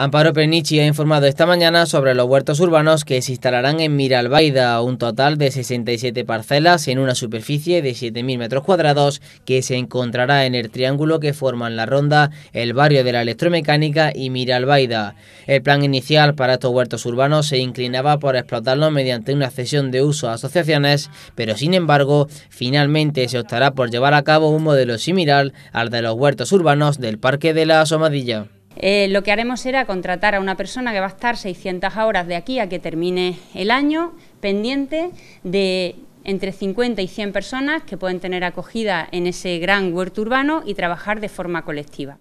Amparo Pernici ha informado esta mañana sobre los huertos urbanos que se instalarán en Miralbaida, un total de 67 parcelas en una superficie de 7.000 metros cuadrados que se encontrará en el triángulo que forman la Ronda, el barrio de la Electromecánica y Miralbaida. El plan inicial para estos huertos urbanos se inclinaba por explotarlos mediante una cesión de uso a asociaciones, pero sin embargo, finalmente se optará por llevar a cabo un modelo similar al de los huertos urbanos del Parque de la Asomadilla. Eh, lo que haremos será contratar a una persona que va a estar 600 horas de aquí a que termine el año, pendiente de entre 50 y 100 personas que pueden tener acogida en ese gran huerto urbano y trabajar de forma colectiva.